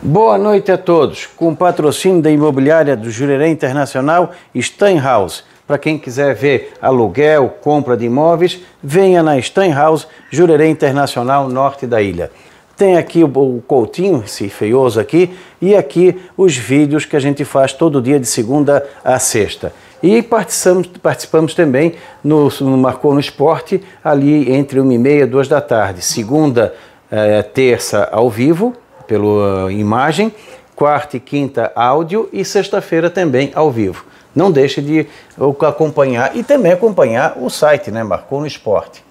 Boa noite a todos. Com o patrocínio da imobiliária do Jurerê Internacional Steinhaus. Para quem quiser ver aluguel, compra de imóveis, venha na Steinhaus Jurerê Internacional Norte da Ilha. Tem aqui o Coutinho, esse feioso aqui, e aqui os vídeos que a gente faz todo dia de segunda a sexta. E participamos, participamos também no, no Marcou no Esporte, ali entre uma e meia e duas da tarde. Segunda, eh, terça ao vivo, pela ah, imagem, quarta e quinta áudio e sexta-feira também ao vivo. Não deixe de acompanhar e também acompanhar o site, né? Marcou no Esporte.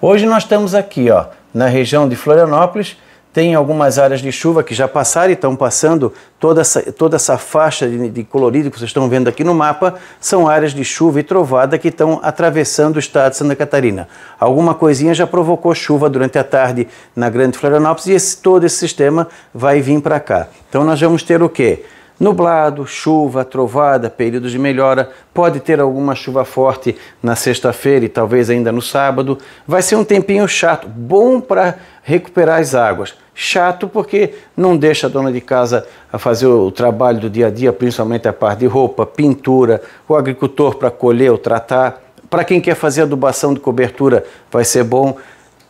Hoje nós estamos aqui, ó, na região de Florianópolis, tem algumas áreas de chuva que já passaram e estão passando. Toda essa, toda essa faixa de, de colorido que vocês estão vendo aqui no mapa são áreas de chuva e trovada que estão atravessando o estado de Santa Catarina. Alguma coisinha já provocou chuva durante a tarde na Grande Florianópolis e esse, todo esse sistema vai vir para cá. Então nós vamos ter o quê? Nublado, chuva, trovada, períodos de melhora, pode ter alguma chuva forte na sexta-feira e talvez ainda no sábado. Vai ser um tempinho chato, bom para recuperar as águas. Chato porque não deixa a dona de casa a fazer o trabalho do dia a dia, principalmente a parte de roupa, pintura, o agricultor para colher ou tratar. Para quem quer fazer adubação de cobertura, vai ser bom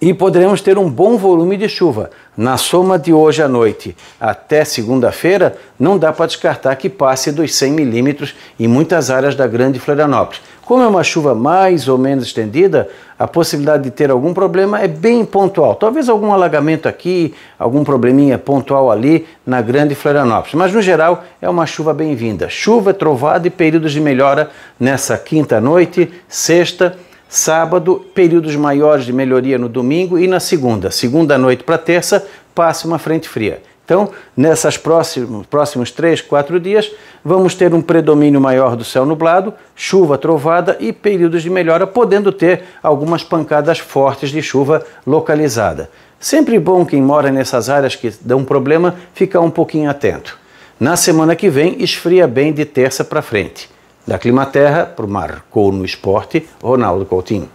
e poderemos ter um bom volume de chuva. Na soma de hoje à noite até segunda-feira, não dá para descartar que passe dos 100 milímetros em muitas áreas da Grande Florianópolis. Como é uma chuva mais ou menos estendida, a possibilidade de ter algum problema é bem pontual. Talvez algum alagamento aqui, algum probleminha pontual ali na Grande Florianópolis. Mas no geral é uma chuva bem-vinda. Chuva, trovada e períodos de melhora nessa quinta noite, sexta Sábado, períodos maiores de melhoria no domingo e na segunda. Segunda noite para terça, passe uma frente fria. Então, nessas próximos, próximos três quatro dias, vamos ter um predomínio maior do céu nublado, chuva trovada e períodos de melhora, podendo ter algumas pancadas fortes de chuva localizada. Sempre bom quem mora nessas áreas que dão problema ficar um pouquinho atento. Na semana que vem, esfria bem de terça para frente. Da Climaterra para o Marcou no Esporte, Ronaldo Coutinho.